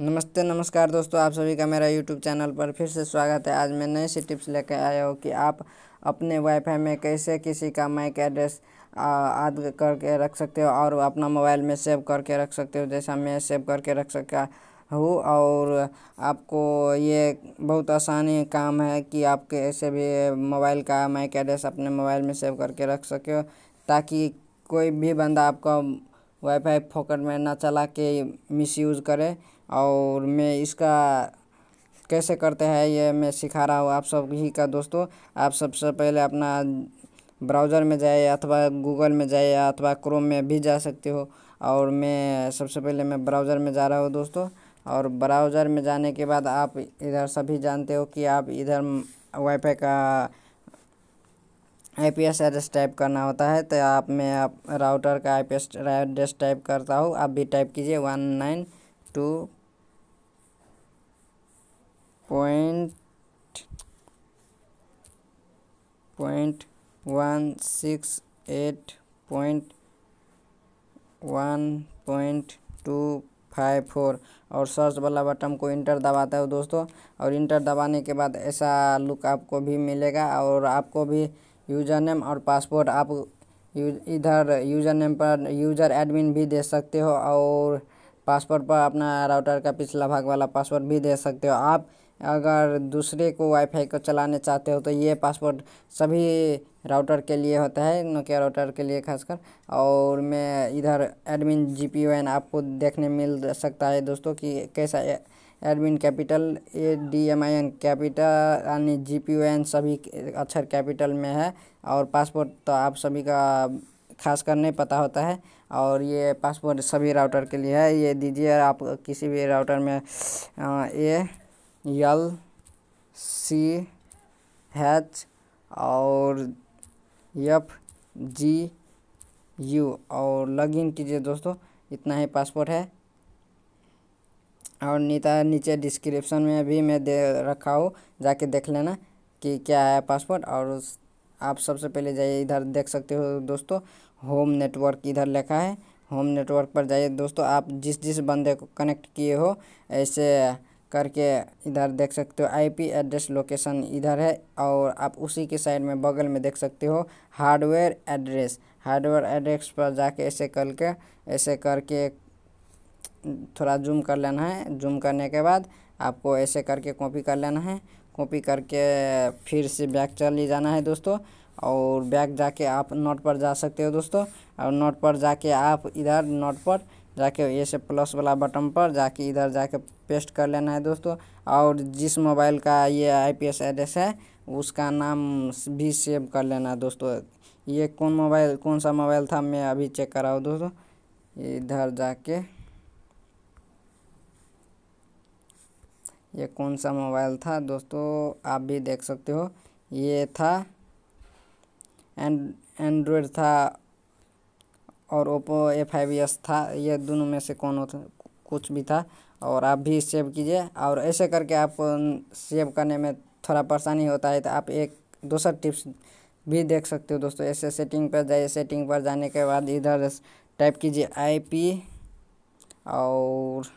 नमस्ते नमस्कार दोस्तों आप सभी का मेरा यूट्यूब चैनल पर फिर से स्वागत है आज मैं नए सी टिप्स लेकर आया हूँ कि आप अपने वाईफाई में कैसे किसी का माइक एड्रेस आद करके रख सकते हो और अपना मोबाइल में सेव करके रख सकते हो जैसा मैं सेव करके रख सका हो और आपको ये बहुत आसानी काम है कि आप कैसे भी मोबाइल का मैक एड्रेस अपने मोबाइल में सेव करके रख सके ताकि कोई भी बंदा आपका वाईफाई फोकट में ना चला के मिसयूज़ करे और मैं इसका कैसे करते हैं ये मैं सिखा रहा हूँ आप सब ही का दोस्तों आप सबसे पहले अपना ब्राउज़र में जाए अथवा गूगल में जाए अथवा क्रोम में भी जा सकते हो और मैं सबसे पहले मैं ब्राउज़र में जा रहा हूँ दोस्तों और ब्राउज़र में जाने के बाद आप इधर सभी जानते हो कि आप इधर वाईफाई का I P S address type करना होता है तो आप मैं आप राउटर का I P S address type करता हूँ आप भी टाइप कीजिए one nine two point point one six eight point one point two five four और सर्च वाला बटन को इंटर दबाता है दोस्तों और इंटर दबाने के बाद ऐसा लुक आपको भी मिलेगा और आपको भी यूज़र नेम और पासपोर्ट आप यूज इधर यूज़र नेम पर यूज़र एडमिन भी दे सकते हो और पासपोर्ट पर अपना राउटर का पिछला भाग वाला पासवर्ड भी दे सकते हो आप अगर दूसरे को वाईफाई को चलाने चाहते हो तो ये पासवर्ड सभी राउटर के लिए होता है नोकिया राउटर के लिए खासकर और मैं इधर एडमिन जी पी एन आपको देखने मिल सकता है दोस्तों कि कैसा admin capital A D M I N capital यानी जी पी एन सभी अक्षर कैपिटल में है और पासवर्ड तो आप सभी का खासकर नहीं पता होता है और ये पासवर्ड सभी राउटर के लिए है ये दीजिए आप किसी भी राउटर में ये यल सी एच और एफ जी यू और लॉग इन कीजिए दोस्तों इतना ही पासपोर्ट है और नीता नीचे डिस्क्रिप्शन में भी मैं दे रखा हूँ जाके देख लेना कि क्या है पासपोर्ट और उस आप सबसे पहले जाइए इधर देख सकते हो दोस्तों होम नेटवर्क इधर लिखा है होम नेटवर्क पर जाइए दोस्तों आप जिस जिस बंदे को कनेक्ट किए हो ऐसे करके इधर देख सकते हो आईपी एड्रेस लोकेशन इधर है और आप उसी के साइड में बगल में देख सकते हो हार्डवेयर एड्रेस हार्डवेयर एड्रेस पर जाके ऐसे करके ऐसे करके थोड़ा जूम कर लेना है जूम करने के बाद आपको ऐसे करके कॉपी कर लेना है कॉपी करके फिर से बैक चले जाना है दोस्तों और बैक जाके आप नोट पर जा सकते हो दोस्तों और नोट पर जाके आप इधर नोट पर जाके ये से प्लस वाला बटन पर जाके इधर जाके पेस्ट कर लेना है दोस्तों और जिस मोबाइल का ये आईपीएस एड्रेस है उसका नाम भी सेव कर लेना है दोस्तों ये कौन मोबाइल कौन सा मोबाइल था मैं अभी चेक कराऊँ दोस्तों इधर जाके ये कौन सा मोबाइल था दोस्तों आप भी देख सकते हो ये था एंड एंड्रॉयड था और ओप्पो ए फाइव एस था ये दोनों में से कौन होता कुछ भी था और आप भी सेव कीजिए और ऐसे करके आप सेव करने में थोड़ा परेशानी होता है तो आप एक दूसरा टिप्स भी देख सकते हो दोस्तों ऐसे सेटिंग पर जाइए सेटिंग पर जाने के बाद इधर टाइप कीजिए आईपी और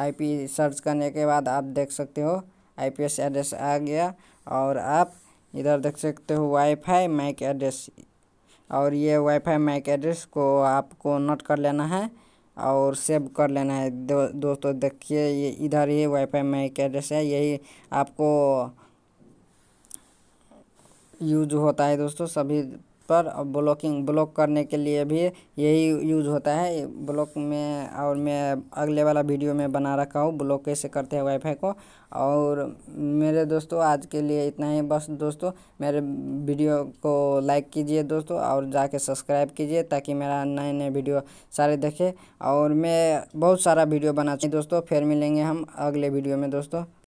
आईपी सर्च करने के बाद आप देख सकते हो आईपीएस एड्रेस आ गया और आप इधर देख सकते हो वाईफाई माइक एड्रेस और ये वाईफाई मैक एड्रेस को आपको नोट कर लेना है और सेव कर लेना है दो, दोस्तों देखिए ये इधर ही वाईफाई मैक एड्रेस है यही आपको यूज होता है दोस्तों सभी पर ब्लॉकिंग ब्लॉक करने के लिए भी यही यूज़ होता है ब्लॉक में और मैं अगले वाला वीडियो में बना रखा हूँ ब्लॉक कैसे करते हैं वाईफाई को और मेरे दोस्तों आज के लिए इतना ही बस दोस्तों मेरे वीडियो को लाइक कीजिए दोस्तों और जाके सब्सक्राइब कीजिए ताकि मेरा नए नए वीडियो सारे देखे और मैं बहुत सारा वीडियो बना दोस्तों फिर मिलेंगे हम अगले वीडियो में दोस्तों